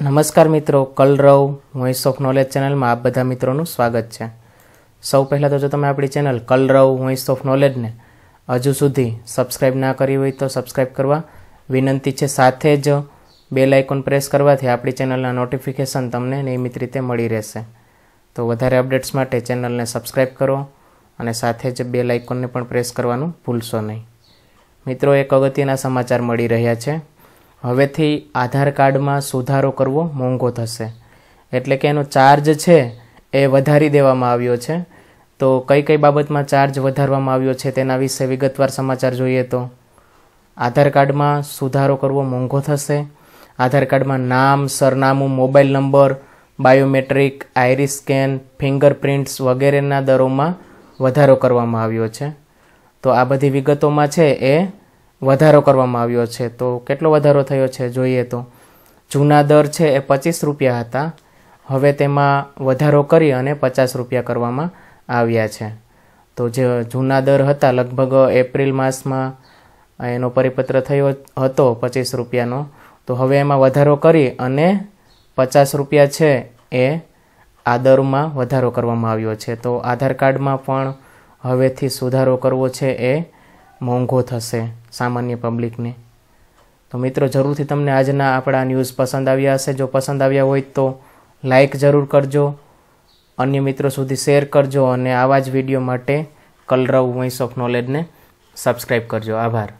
નમસ્કાર મિત્રો કલરવ voice of knowledge ચેનલમાં આપ બધા મિત્રોનું સ્વાગત છે સૌ પહેલાં તો જો તમે આપણી ચેનલ કલરવ વોઇસ ઓફ નોલેજને હજુ સુધી સબસ્ક્રાઈબ ના કરી હોય તો સબસ્ક્રાઈબ કરવા વિનંતી છે સાથે જ બે લાઇકોન પ્રેસ કરવાથી આપણી ચેનલના નોટિફિકેશન તમને નિયમિત રીતે મળી રહેશે તો વધારે અપડેટ્સ માટે ચેનલને સબસ્ક્રાઈબ કરો અને સાથે જ બે લાઇકોનને પણ પ્રેસ કરવાનું ભૂલશો નહીં મિત્રો એક અગત્યના સમાચાર મળી રહ્યા છે હવેથી આધાર કાર્ડમાં સુધારો કરવો મોંઘો થશે એટલે કે એનો ચાર્જ છે એ વધારી દેવામાં આવ્યો છે તો કઈ કઈ બાબતમાં ચાર્જ વધારવામાં આવ્યો છે તેના વિશે વિગતવાર સમાચાર જોઈએ તો આધાર કાર્ડમાં સુધારો કરવો મોંઘો થશે આધાર કાર્ડમાં નામ સરનામું mobile number biometric iris scan fingerprints વગેરેના દરોમાં વધારો કરવામાં આવ્યો છે તો આ બધી વિગતોમાં છે એ વધારો કરવામાં આવ્યો છે તો કેટલો વધારો થયો છે જોઈએ તો જૂના દર છે એ પચીસ રૂપિયા હતા હવે તેમાં વધારો કરી અને પચાસ રૂપિયા કરવામાં આવ્યા છે તો જે જૂના દર હતા લગભગ એપ્રિલ માસમાં એનો પરિપત્ર થયો હતો પચીસ રૂપિયાનો તો હવે એમાં વધારો કરી અને પચાસ રૂપિયા છે એ આ દરમાં વધારો કરવામાં આવ્યો છે તો આધાર કાર્ડમાં પણ હવેથી સુધારો કરવો છે એ મોંઘો થશે સામાન્ય પબ્લિકને તો મિત્રો જરૂરથી તમને આજના આપણા ન્યૂઝ પસંદ આવ્યા હશે જો પસંદ આવ્યા હોય તો લાઈક જરૂર કરજો અન્ય મિત્રો સુધી શેર કરજો અને આવા જ વિડીયો માટે કલરવ વોઇસ ઓફ નોલેજને સબસ્ક્રાઈબ કરજો આભાર